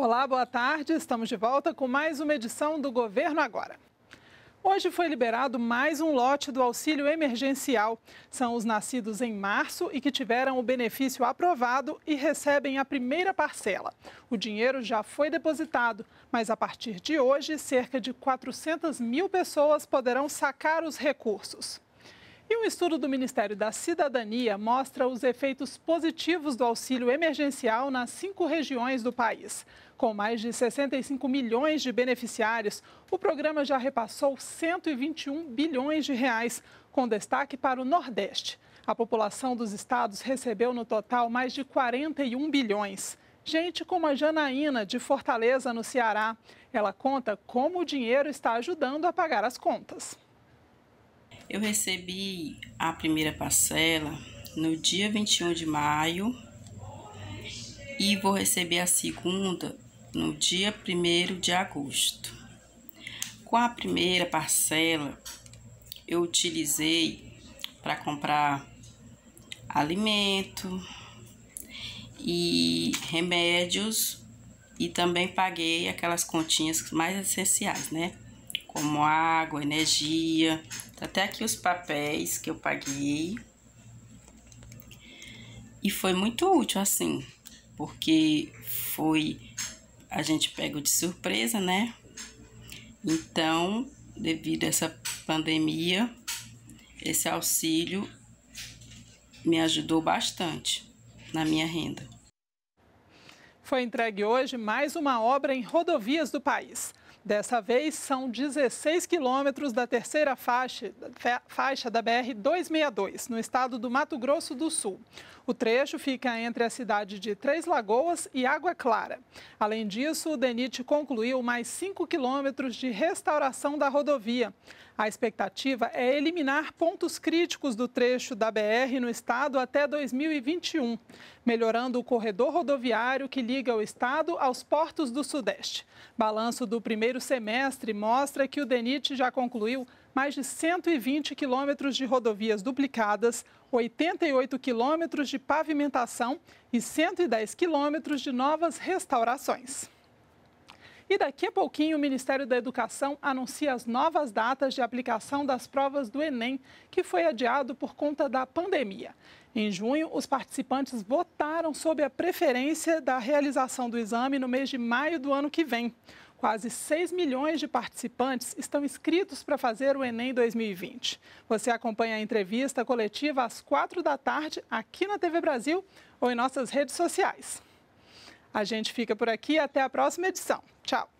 Olá, boa tarde. Estamos de volta com mais uma edição do Governo Agora. Hoje foi liberado mais um lote do auxílio emergencial. São os nascidos em março e que tiveram o benefício aprovado e recebem a primeira parcela. O dinheiro já foi depositado, mas a partir de hoje, cerca de 400 mil pessoas poderão sacar os recursos. E um estudo do Ministério da Cidadania mostra os efeitos positivos do auxílio emergencial nas cinco regiões do país. Com mais de 65 milhões de beneficiários, o programa já repassou 121 bilhões de reais, com destaque para o Nordeste. A população dos estados recebeu no total mais de 41 bilhões. Gente como a Janaína, de Fortaleza, no Ceará. Ela conta como o dinheiro está ajudando a pagar as contas. Eu recebi a primeira parcela no dia 21 de maio e vou receber a segunda no dia 1 de agosto. Com a primeira parcela, eu utilizei para comprar alimento e remédios e também paguei aquelas continhas mais essenciais, né? como água, energia. Tá até aqui os papéis que eu paguei. E foi muito útil, assim, porque foi... A gente pega de surpresa, né? Então, devido a essa pandemia, esse auxílio me ajudou bastante na minha renda. Foi entregue hoje mais uma obra em rodovias do país. Dessa vez, são 16 quilômetros da terceira faixa, faixa da BR-262, no estado do Mato Grosso do Sul. O trecho fica entre a cidade de Três Lagoas e Água Clara. Além disso, o DENIT concluiu mais 5 quilômetros de restauração da rodovia. A expectativa é eliminar pontos críticos do trecho da BR no estado até 2021, melhorando o corredor rodoviário que liga o estado aos portos do Sudeste. Balanço do primeiro primeiro semestre mostra que o DENIT já concluiu mais de 120 quilômetros de rodovias duplicadas, 88 quilômetros de pavimentação e 110 quilômetros de novas restaurações. E daqui a pouquinho, o Ministério da Educação anuncia as novas datas de aplicação das provas do Enem, que foi adiado por conta da pandemia. Em junho, os participantes votaram sobre a preferência da realização do exame no mês de maio do ano que vem. Quase 6 milhões de participantes estão inscritos para fazer o Enem 2020. Você acompanha a entrevista coletiva às 4 da tarde aqui na TV Brasil ou em nossas redes sociais. A gente fica por aqui até a próxima edição. Tchau!